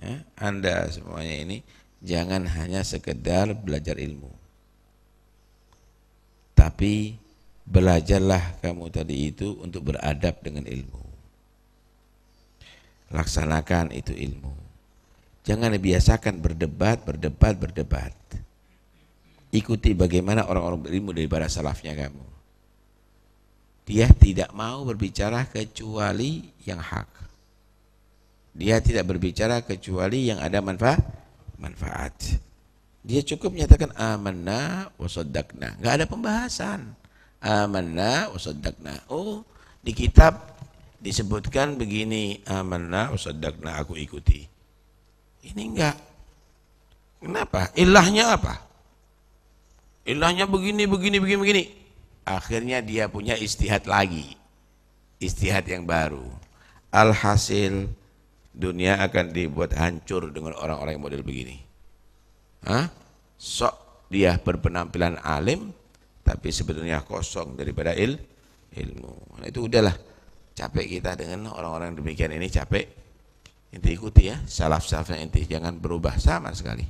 ya, Anda semuanya ini jangan hanya sekedar belajar ilmu tapi belajarlah kamu tadi itu untuk beradab dengan ilmu laksanakan itu ilmu jangan biasakan berdebat berdebat berdebat ikuti bagaimana orang-orang berilmu dari para salafnya kamu dia tidak mau berbicara kecuali yang hak dia tidak berbicara kecuali yang ada manfaat. manfaat. Dia cukup menyatakan amanna wa saddaqna. Enggak ada pembahasan. Amanna wa saddaqna. Oh, di kitab disebutkan begini, amanna wa saddaqna aku ikuti. Ini enggak. Kenapa? Ilahnya apa? Ilahnya begini, begini, begini, begini. Akhirnya dia punya istihad lagi. Istihad yang baru. Alhasil dunia akan dibuat hancur dengan orang-orang yang model begini. Hah? Sok dia berpenampilan alim, tapi sebetulnya kosong daripada il, ilmu. Nah, itu udahlah, capek kita dengan orang-orang demikian ini capek. Inti ikuti ya, salaf salaf yang inti, jangan berubah sama sekali.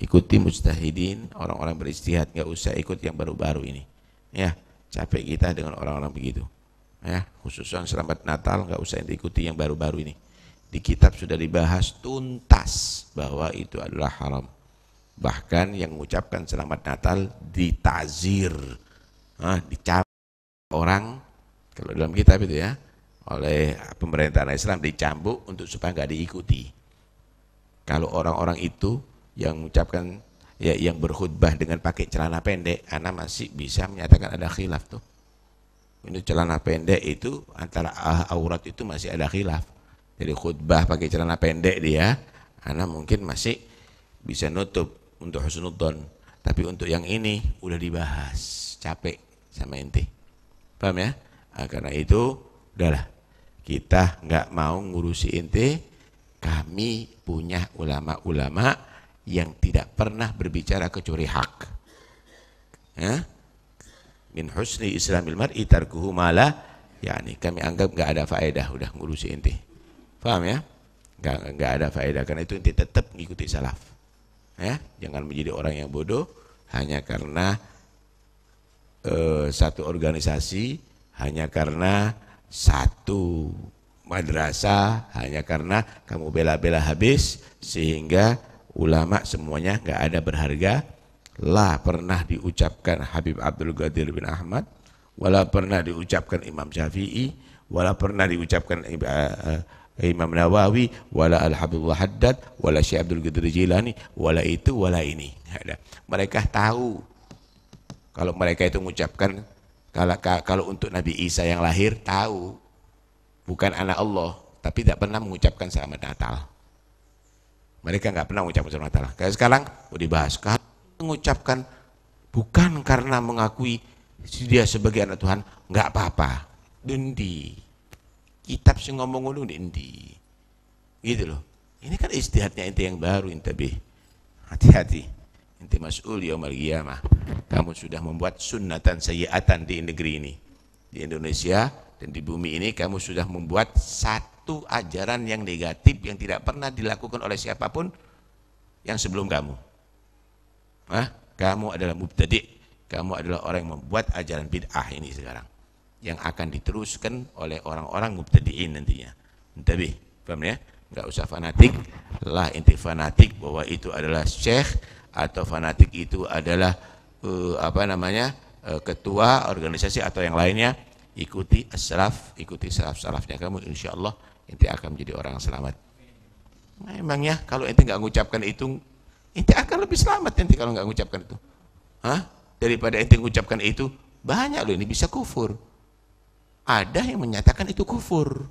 Ikuti mustahidin, orang-orang beristihad, nggak usah ikut yang baru-baru ini. Ya, capek kita dengan orang-orang begitu. Ya, khususnya selamat Natal, nggak usah inti ikuti yang baru-baru ini di kitab sudah dibahas tuntas bahwa itu adalah haram. Bahkan yang mengucapkan selamat Natal ditazir, nah, dicap orang kalau dalam kitab itu ya oleh pemerintahan Islam dicambuk untuk supaya nggak diikuti. Kalau orang-orang itu yang mengucapkan ya yang berkhutbah dengan pakai celana pendek, anak masih bisa menyatakan ada khilaf tuh. Ini celana pendek itu antara aurat itu masih ada khilaf. Jadi khutbah pakai celana pendek dia anak mungkin masih bisa nutup untuk husnudon tapi untuk yang ini udah dibahas capek sama inti paham ya nah, karena itu udahlah kita nggak mau ngurusi inti kami punya ulama-ulama yang tidak pernah berbicara kecuri hak ya? min husni islamil mar'i tarkuhu malah yakni kami anggap nggak ada faedah udah ngurusi inti Paham ya? Gak, gak ada faedah karena itu inti tetap mengikuti salaf. Ya, jangan menjadi orang yang bodoh hanya karena eh, satu organisasi, hanya karena satu madrasah, hanya karena kamu bela-bela habis sehingga ulama semuanya nggak ada berharga lah pernah diucapkan Habib Abdul Ghadir bin Ahmad walau pernah diucapkan Imam Syafi'i walau pernah diucapkan uh, Eh, Imam Nawawi wala Al Habibullah Haddad wala Syekh Abdul Qadir Jilani wala itu wala ini ada mereka tahu kalau mereka itu mengucapkan kalau kalau untuk Nabi Isa yang lahir tahu bukan anak Allah tapi tidak pernah mengucapkan selamat Natal mereka nggak pernah mengucapkan selamat Natal kayak sekarang mau oh, dibahas kalau mengucapkan bukan karena mengakui dia sebagai anak Tuhan nggak apa-apa dendi kitab sing ngomong ngono ndi gitu loh ini kan istihadnya ente yang baru ente be hati-hati ente mas'ul yaumil qiyamah kamu sudah membuat sunnatan sayiatan di negeri ini di Indonesia dan di bumi ini kamu sudah membuat satu ajaran yang negatif yang tidak pernah dilakukan oleh siapapun yang sebelum kamu Hah? kamu adalah mubtadi kamu adalah orang yang membuat ajaran bid'ah ini sekarang yang akan diteruskan oleh orang-orang mubtadi'in nantinya. Tapi, paham ya? Enggak usah fanatik, lah inti fanatik bahwa itu adalah syekh atau fanatik itu adalah uh, apa namanya? Uh, ketua organisasi atau yang lainnya ikuti asraf ikuti salaf-salafnya kamu insya Allah inti akan menjadi orang selamat. Nah, emangnya kalau inti nggak mengucapkan itu, inti akan lebih selamat inti kalau nggak mengucapkan itu. Hah? Daripada inti mengucapkan itu, banyak loh ini bisa kufur ada yang menyatakan itu kufur.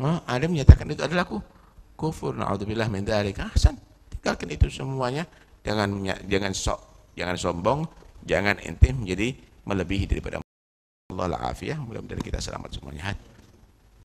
Nah, ada yang menyatakan itu adalah kufur. Naudzubillah min dzalik. Hasan, tinggalkan itu semuanya. Jangan jangan sok, jangan sombong, jangan intim, jadi melebihi daripada Allah afiyah. Mudah-mudahan kita selamat semuanya.